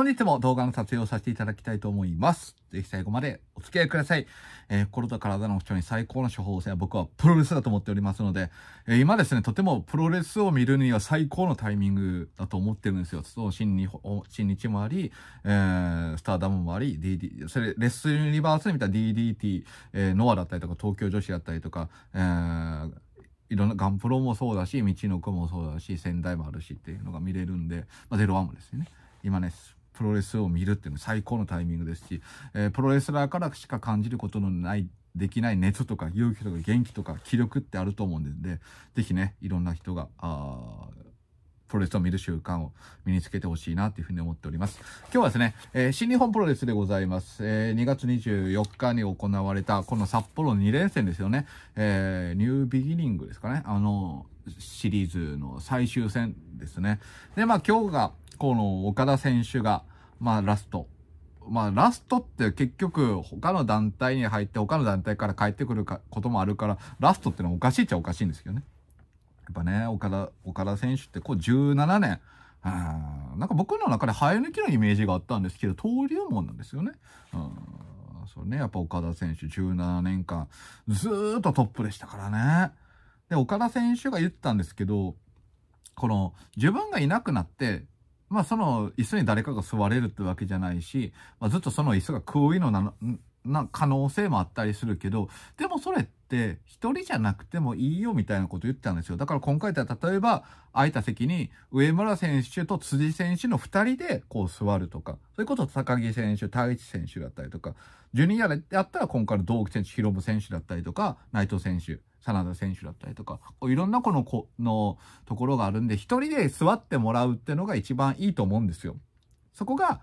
本日も動画の撮影をさせていただきたいと思います。ぜひ最後までお付き合いください。えー、心と体の不調に最高の処方箋は僕はプロレスだと思っておりますので、えー、今ですね、とてもプロレスを見るには最高のタイミングだと思ってるんですよ。そう、新日新日もあり、えー、スターダムもあり、DD、それ、レッスンユニバースで見た DDT、えー、ノアだったりとか、東京女子だったりとか、えー、いろんなガンプロもそうだし、道の子もそうだし、仙台もあるしっていうのが見れるんで、まあ、01もですね。今ね、プロレスを見るっていうの最高のタイミングですし、えー、プロレスラーからしか感じることのない、できない熱とか勇気とか元気とか気力ってあると思うんで、ぜひね、いろんな人が、あプロレスを見る習慣を身につけてほしいなというふうに思っております。今日はですね、えー、新日本プロレスでございます。えー、2月24日に行われた、この札幌2連戦ですよね。えー、ニュービギニングですかね。あの、シリーズの最終戦ですね。で、まあ今日が、この岡田選手が、まあラスト。まあラストって結局他の団体に入って他の団体から帰ってくるかこともあるからラストってのはおかしいっちゃおかしいんですけどね。やっぱね、岡田、岡田選手ってこう17年、うんなんか僕の中で生え抜きのイメージがあったんですけど、登竜門なんですよね。うん。そうね、やっぱ岡田選手17年間、ずーっとトップでしたからね。で、岡田選手が言ってたんですけど、この、自分がいなくなって、まあその椅子に誰かが座れるってわけじゃないし、まあ、ずっとその椅子が空位のなな可能性もあったりするけど、でもそれって一人じゃなくてもいいよみたいなこと言ってたんですよ。だから今回は例えば空いた席に上村選手と辻選手の二人でこう座るとか、そういうこと高木選手、太一選手だったりとか、ジュニアでやったら今回の同期選手、広ロ選手だったりとか、内藤選手。真田選手だったりとか、いろんな子の子のところがあるんで、一人で座ってもらうってのが一番いいと思うんですよ。そこが、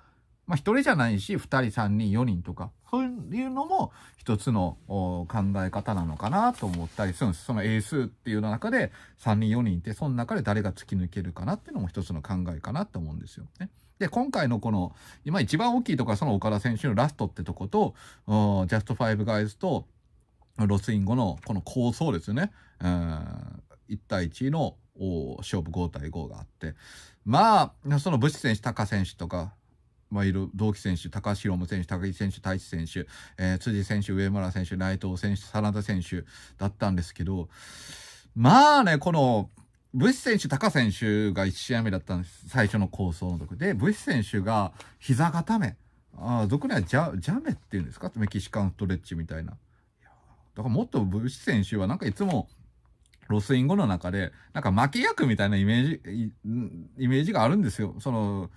まあ一人じゃないし、二人、三人、四人とか、そういうのも一つの考え方なのかなと思ったりするんです。その英数っていうの中で、三人、四人って、その中で誰が突き抜けるかなっていうのも一つの考えかなと思うんですよね。で、今回のこの、今一番大きいところはその岡田選手のラストってとこと、ジャストファイブガイズと、ロスインゴのこの構想ですよね。うん、1対1の勝負5対5があって。まあ、その武士選手、高選手とか、まあ、いる同期選手、高橋宏夢選手、高木選手、太一選手、えー、辻選手、上村選手、内藤選手、真田選手だったんですけど、まあね、この、ブシ選手、高選手が1試合目だったんです。最初の構想のとこで、ブシ選手が膝固め。ああ、俗にはジャ、ジャメっていうんですかメキシカンストレッチみたいな。だからもっと武士選手はなんかいつも、ロスイン後の中で、なんか負け役みたいなイメージ、イメージがあるんですよ。その、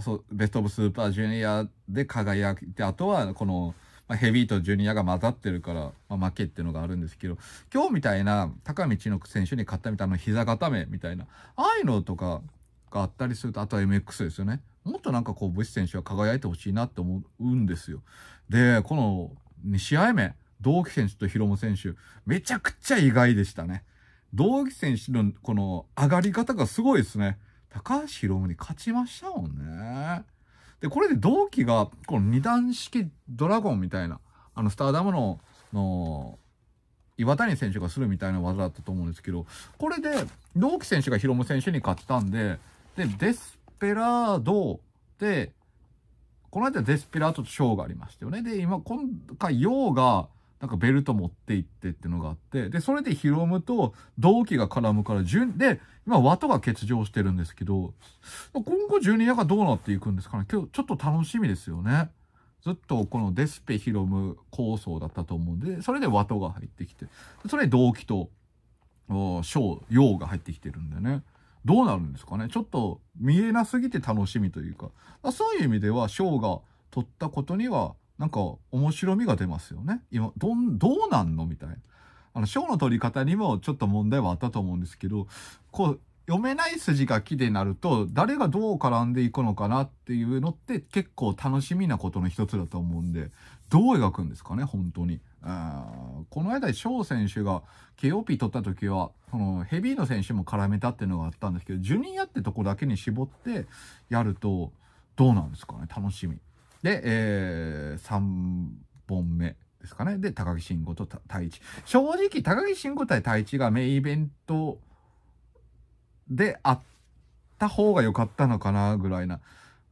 そうベスト・オブ・スーパージュニアで輝いて、あとはこの、まあ、ヘビーとジュニアが混ざってるから、まあ、負けっていうのがあるんですけど、今日みたいな高道の選手に勝ったみたいな膝固めみたいな、ああいうのとかがあったりすると、あとは MX ですよね。もっとなんかこう、武士選手は輝いてほしいなって思うんですよ。で、この2試合目、同期選手と広本選手、めちゃくちゃ意外でしたね。同期選手のこの上がり方がすごいですね。高橋宏夢に勝ちましたもんね。で、これで同期が、この二段式ドラゴンみたいな、あの、スターダムの、の、岩谷選手がするみたいな技だったと思うんですけど、これで、同期選手がヒロム選手に勝ったんで、で、デスペラードで、この間デスペラードとショーがありましたよね。で、今、今回、ヨウが、なんかベルト持って行ってってのがあって、で、それでヒロムと、同期が絡むから、順、で、今、ワトが欠場してるんですけど、今後12夜がどうなっていくんですかね今日、ちょっと楽しみですよね。ずっとこのデスペヒロム構想だったと思うんで、それでワトが入ってきて、それで同期と、小、陽が入ってきてるんでね。どうなるんですかねちょっと見えなすぎて楽しみというか、そういう意味では、ーが取ったことには、なんか面白みが出ますよね。今、どん、どうなんのみたいな。あの、ーの取り方にもちょっと問題はあったと思うんですけど、こう、読めない筋が木でなると、誰がどう絡んでいくのかなっていうのって結構楽しみなことの一つだと思うんで、どう描くんですかね、本当に。あこの間、翔選手が KOP 取った時は、そのヘビーの選手も絡めたっていうのがあったんですけど、ジュニアってとこだけに絞ってやると、どうなんですかね、楽しみ。で、えー、3本目ですかね。で、高木慎吾と太一。正直、高木慎吾対太一がメインイベントであった方が良かったのかな、ぐらいな。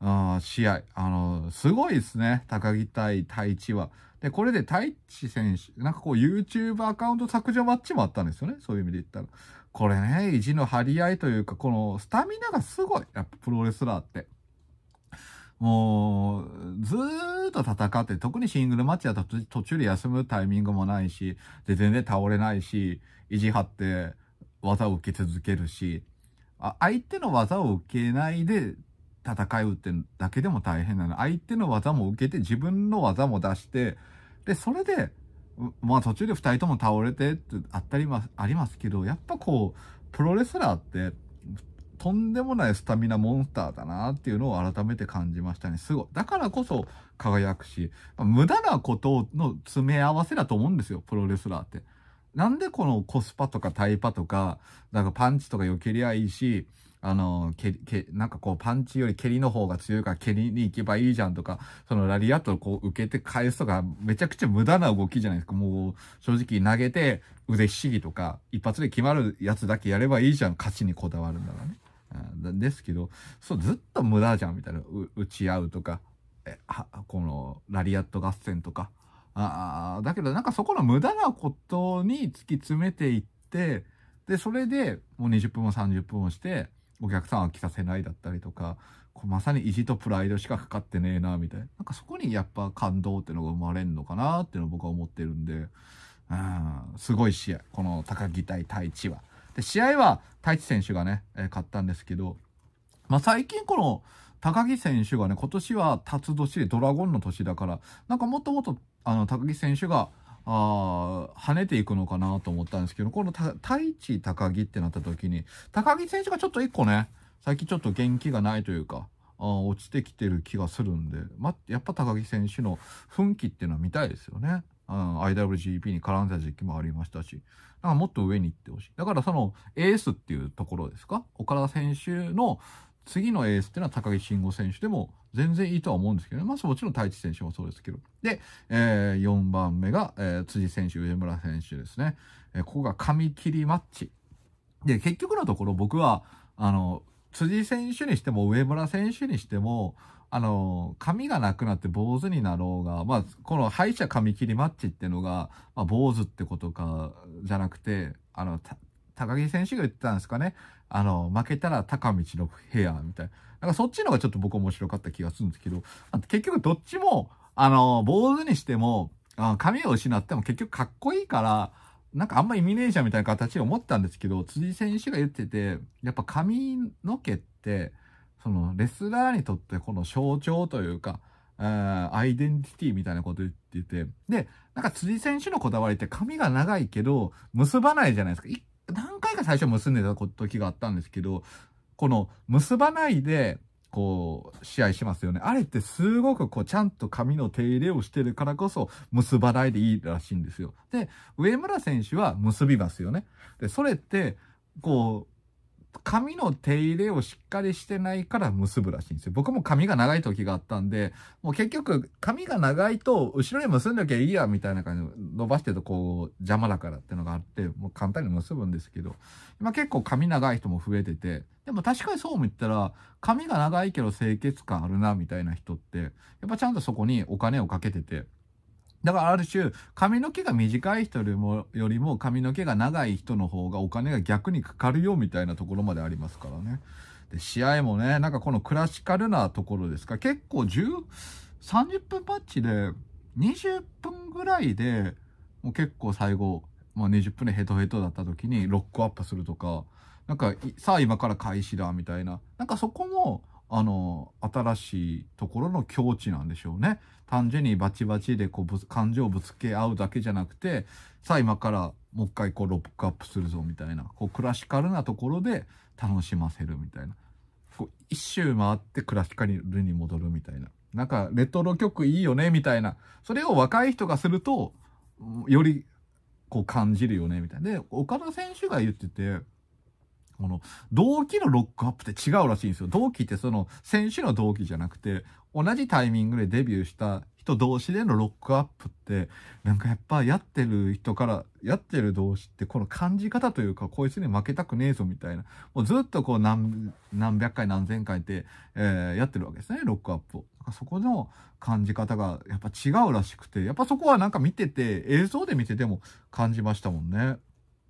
あ試合。あのー、すごいですね。高木対太一は。で、これで太一選手、なんかこう YouTube アカウント削除マッチもあったんですよね。そういう意味で言ったら。これね、意地の張り合いというか、このスタミナがすごい。やっぱプロレスラーって。もう、ずーっと戦って、特にシングルマッチだと途中で休むタイミングもないし、で、全然倒れないし、意地張って技を受け続けるし、あ相手の技を受けないで戦うってだけでも大変なの。相手の技も受けて、自分の技も出して、で、それで、まあ途中で2人とも倒れてってあったりま、ありますけど、やっぱこう、プロレスラーって、とんでもないスタミナモンスターだなっていうのを改めて感じましたね。すごい。だからこそ輝くし、まあ、無駄なことの詰め合わせだと思うんですよ、プロレスラーって。なんでこのコスパとかタイパとか、なんかパンチとか避けりゃいいし、あの、蹴り、蹴、なんかこう、パンチより蹴りの方が強いから蹴りに行けばいいじゃんとか、そのラリアットをこう受けて返すとか、めちゃくちゃ無駄な動きじゃないですか。もう、正直投げて腕ひしぎとか、一発で決まるやつだけやればいいじゃん。勝ちにこだわるんだからね。ですけど、そう、ずっと無駄じゃん、みたいな。打ち合うとか、えはこの、ラリアット合戦とか。あだけど、なんかそこの無駄なことに突き詰めていって、で、それで、もう20分も30分もして、お客さんは来させないだったりとか、まさに意地とプライドしかかかってねえな、みたいな。なんかそこにやっぱ感動っていうのが生まれるのかなっていうのを僕は思ってるんで、うん、すごい試合。この高木対太一は。で、試合は太一選手がね、え買ったんですけど、まあ、最近この高木選手がね、今年は辰年でドラゴンの年だから、なんかもっともっとあの高木選手が、あ跳ねていくのかなと思ったんですけど、この太一高木ってなった時に、高木選手がちょっと1個ね、最近ちょっと元気がないというか、あ落ちてきてる気がするんで、ま、やっぱ高木選手の奮起っていうのは見たいですよね。IWGP に絡んだ時期もありましたし、もっと上に行ってほしい。だからそのエースっていうところですか岡田選手の次のエースっていうのは高木慎吾選手でも全然いいとは思うんですけどね。まずもちろん太一選手もそうですけど。で、えー、4番目が、えー、辻選手、上村選手ですね。えー、ここが紙切りマッチ。で、結局のところ僕は、あの、辻選手にしても上村選手にしても、あの、髪がなくなって坊主になろうが、まあ、この歯医者髪切りマッチってのが、まあ、坊主ってことか、じゃなくて、あの、高木選手が言ってたんですかね。あの、負けたら高道のヘアみたいな。なんかそっちの方がちょっと僕面白かった気がするんですけど、結局どっちも、あの、坊主にしても、髪を失っても結局かっこいいから、なんかあんまイミネーションみたいな形で思ったんですけど、辻選手が言ってて、やっぱ髪の毛って、そのレスラーにとってこの象徴というか、アイデンティティみたいなこと言ってて、で、なんか辻選手のこだわりって髪が長いけど、結ばないじゃないですか。何回か最初結んでた時があったんですけど、この結ばないで、こう、試合しますよね。あれってすごくこう、ちゃんと髪の手入れをしてるからこそ、結ばないでいいらしいんですよ。で、上村選手は結びますよね。で、それって、こう、髪の手入れをしっかりしてないから結ぶらしいんですよ。僕も髪が長い時があったんで、もう結局髪が長いと後ろに結んどきゃいいやみたいな感じで伸ばしてるとこう邪魔だからってのがあって、もう簡単に結ぶんですけど、今結構髪長い人も増えてて、でも確かにそう思ったら、髪が長いけど清潔感あるなみたいな人って、やっぱちゃんとそこにお金をかけてて、だからある種、髪の毛が短い人よりも髪の毛が長い人の方がお金が逆にかかるよみたいなところまでありますからね。で、試合もね、なんかこのクラシカルなところですか、結構10、30分パッチで20分ぐらいで、もう結構最後、まあ、20分でヘトヘトだった時にロックアップするとか、なんか、さあ今から開始だみたいな。なんかそこも、あの、新しいところの境地なんでしょうね。単純にバチバチでこう感情をぶつけ合うだけじゃなくて、さあ今からもう一回こうロックアップするぞみたいな、こうクラシカルなところで楽しませるみたいな。こう一周回ってクラシカルに戻るみたいな。なんかレトロ曲いいよねみたいな。それを若い人がすると、よりこう感じるよねみたいな。で、岡田選手が言ってて、この、同期のロックアップって違うらしいんですよ。同期ってその、選手の同期じゃなくて、同じタイミングでデビューした人同士でのロックアップって、なんかやっぱやってる人から、やってる同士ってこの感じ方というか、こいつに負けたくねえぞみたいな。もうずっとこう何、何百回何千回って、えー、やってるわけですね、ロックアップを。そこの感じ方がやっぱ違うらしくて、やっぱそこはなんか見てて、映像で見てても感じましたもんね。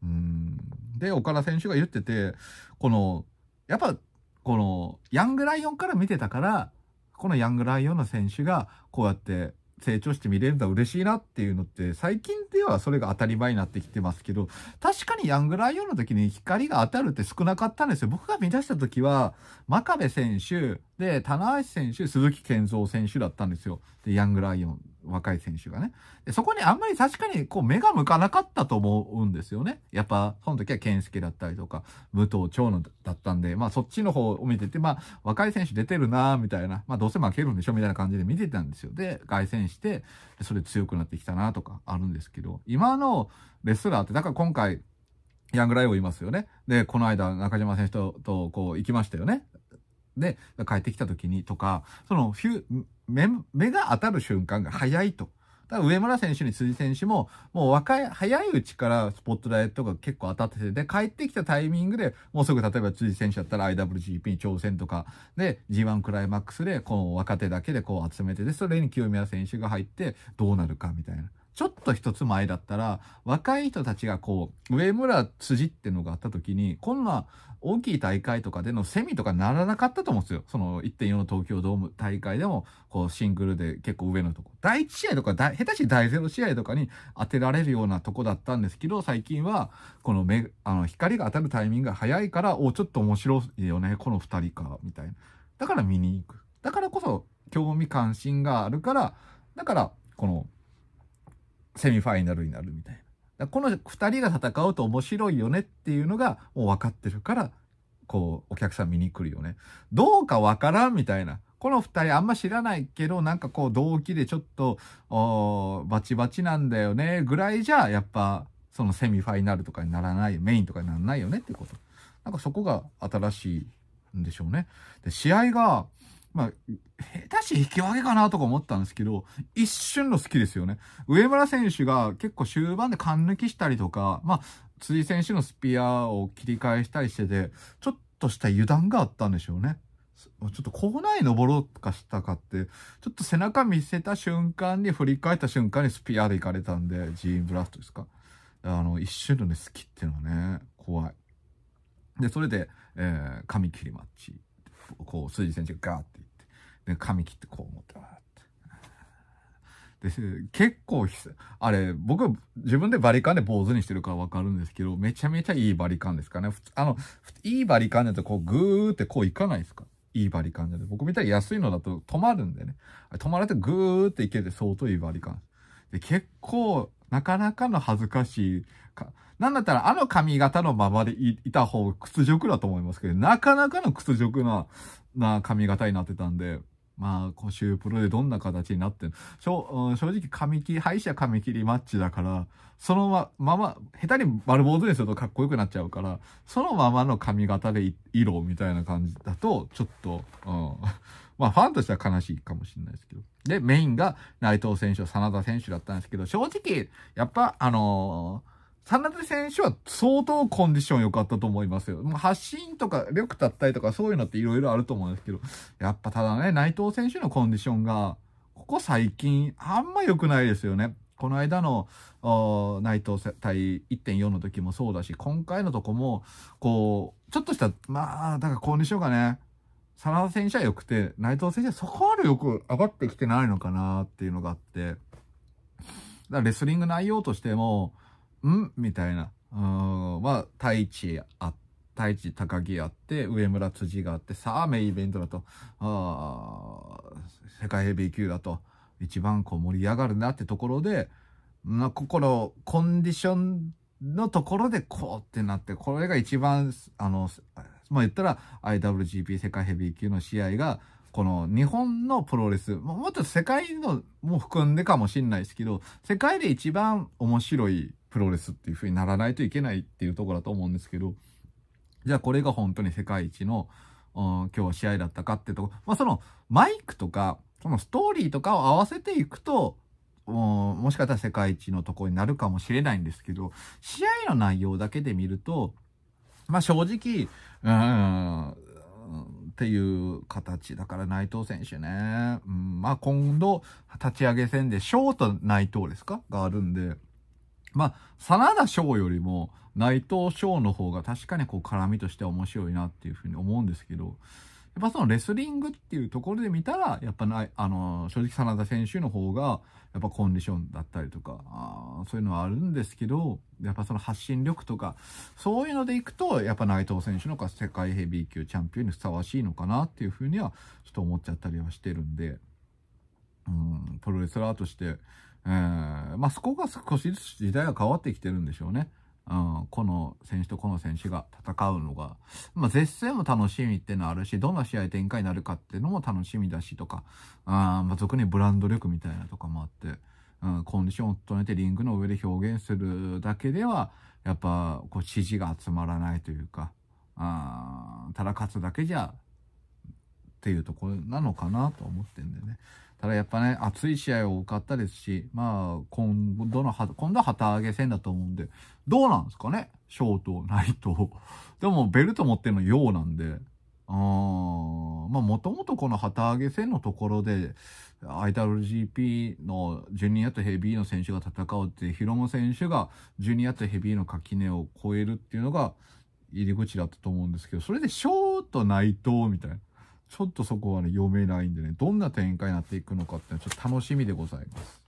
うん。で、岡田選手が言ってて、この、やっぱ、この、ヤングライオンから見てたから、このヤングライオンの選手が、こうやって成長して見れるのは嬉しいなっていうのって、最近ではそれが当たり前になってきてますけど、確かにヤングライオンの時に光が当たるって少なかったんですよ。僕が見出した時は、真壁選手、で、棚橋選手、鈴木健三選手だったんですよ。で、ヤングライオン若い選手がね。でそこにあんまり確かにこう目が向かなかったと思うんですよね。やっぱ、その時は健介だったりとか、武藤長野だったんで、まあそっちの方を見てて、まあ若い選手出てるなみたいな、まあどうせ負けるんでしょみたいな感じで見てたんですよ。で、凱旋して、それ強くなってきたなとかあるんですけど、今のレスラーって、だから今回、ヤングライオンいますよね。で、この間、中島選手と、とこう、行きましたよね。で、帰ってきた時にとか、その目、目が当たる瞬間が早いと。だから上村選手に辻選手も、もう若い、早いうちからスポットライトが結構当たってて、で、帰ってきたタイミングで、もうすぐ例えば辻選手だったら IWGP に挑戦とか、で、G1 クライマックスで、この若手だけでこう集めて、で、それに清宮選手が入って、どうなるかみたいな。ちょっと一つ前だったら、若い人たちがこう、上村辻ってのがあった時に、こんな大きい大会とかでのセミとかならなかったと思うんですよ。その1.4の東京ドーム大会でも、こうシングルで結構上のとこ。第1試合とか、下手し第0試合とかに当てられるようなとこだったんですけど、最近は、この目、あの、光が当たるタイミングが早いから、お、ちょっと面白いよね、この2人か、みたいな。だから見に行く。だからこそ、興味関心があるから、だから、この、セミファイナルになるみたいな。この2人が戦うと面白いよねっていうのがもう分かってるから、こう、お客さん見に来るよね。どうか分からんみたいな。この2人あんま知らないけど、なんかこう動機でちょっと、バチバチなんだよねぐらいじゃ、やっぱ、そのセミファイナルとかにならない、メインとかにならないよねってこと。なんかそこが新しいんでしょうね。で、試合が、まあ、下手し引き分けかなとか思ったんですけど、一瞬の好きですよね。上村選手が結構終盤で勘抜きしたりとか、まあ、辻選手のスピアを切り返したりしてて、ちょっとした油断があったんでしょうね。ちょっと校内登ろうとかしたかって、ちょっと背中見せた瞬間に振り返った瞬間にスピアで行かれたんで、ジーンブラストですか。あの、一瞬のね、好きっていうのはね、怖い。で、それで、えー、髪切りマッチ。こう、辻選手がガーってで、髪切ってこう思って、って。で、結構、あれ、僕、自分でバリカンで坊主にしてるからわかるんですけど、めちゃめちゃいいバリカンですかね。あの、いいバリカンだとこう、ぐーってこういかないですかいいバリカンじゃない。僕みたいに安いのだと止まるんでね。止まれてぐーっていけて相当いいバリカン。で、結構、なかなかの恥ずかしいか。なんだったら、あの髪型のままでいた方が屈辱だと思いますけど、なかなかの屈辱な、な髪型になってたんで、まあ、今週プロでどんな形になってる正正直、神切り、敗者髪切りマッチだから、そのまま、ま、下手に丸坊主にするとかっこよくなっちゃうから、そのままの髪型で色みたいな感じだと、ちょっと、うん。まあ、ファンとしては悲しいかもしれないですけど。で、メインが内藤選手、真田選手だったんですけど、正直、やっぱ、あのー真田選手は相当コンディション良かったと思いますよ。もう発信とか、力立ったりとか、そういうのって色々あると思うんですけど、やっぱただね、内藤選手のコンディションが、ここ最近、あんま良くないですよね。この間の内藤対1.4の時もそうだし、今回のとこも、こう、ちょっとした、まあ、だからコンディションがね、真田選手は良くて、内藤選手はそこまでよく上がってきてないのかなっていうのがあって、だからレスリング内容としても、んみたいな。うん、まあ、太一あ太一高木あって、上村辻があって、さあメインイベントだと、あ世界ヘビー級だと、一番こう盛り上がるなってところで、なここのコンディションのところでこうってなって、これが一番、あの、まあ、言ったら IWGP 世界ヘビー級の試合が、この日本のプロレス、もっと世界のも含んでかもしんないですけど、世界で一番面白いプロレスっていう風にならないといけないっていうとこだと思うんですけど、じゃあこれが本当に世界一の、うん、今日は試合だったかっていうとこ、まあそのマイクとか、そのストーリーとかを合わせていくと、もしかしたら世界一のとこになるかもしれないんですけど、試合の内容だけで見ると、まあ正直、うん、っていう形だから内藤選手ね、うん、まあ今度立ち上げ戦でショート内藤ですかがあるんでまあ、真田翔よりも内藤翔の方が確かにこう絡みとして面白いなっていうふうに思うんですけど、やっぱそのレスリングっていうところで見たら、やっぱない、あの、正直真田選手の方が、やっぱコンディションだったりとか、あそういうのはあるんですけど、やっぱその発信力とか、そういうのでいくと、やっぱ内藤選手の方が世界ヘビー級チャンピオンにふさわしいのかなっていうふうには、ちょっと思っちゃったりはしてるんで、うん、プロレスラーとして、えー、まあ、そこが少しずつ時代が変わってきてるんでしょうね。うん、この選手とこの選手が戦うのが、まあ、絶戦も楽しみっていうのあるし、どんな試合展開になるかっていうのも楽しみだしとか、あまあ、俗にブランド力みたいなとかもあって、うん、コンディションを整えてリングの上で表現するだけでは、やっぱこう支持が集まらないというか、あただ勝つだけじゃっていうところなのかなと思ってんでね。ただやっぱね、熱い試合をかったですし、まあ、今度の、今度は旗揚げ戦だと思うんで、どうなんですかねショート、ナイト。でも、ベルト持ってるのようなんで、あまあ、もともとこの旗揚げ戦のところで、IWGP のジュニアとヘビーの選手が戦うって、ヒロム選手がジュニアとヘビーの垣根を越えるっていうのが入り口だったと思うんですけど、それでショート内藤みたいな。ちょっとそこはね、読めないんでね、どんな展開になっていくのかっていうのはちょっと楽しみでございます。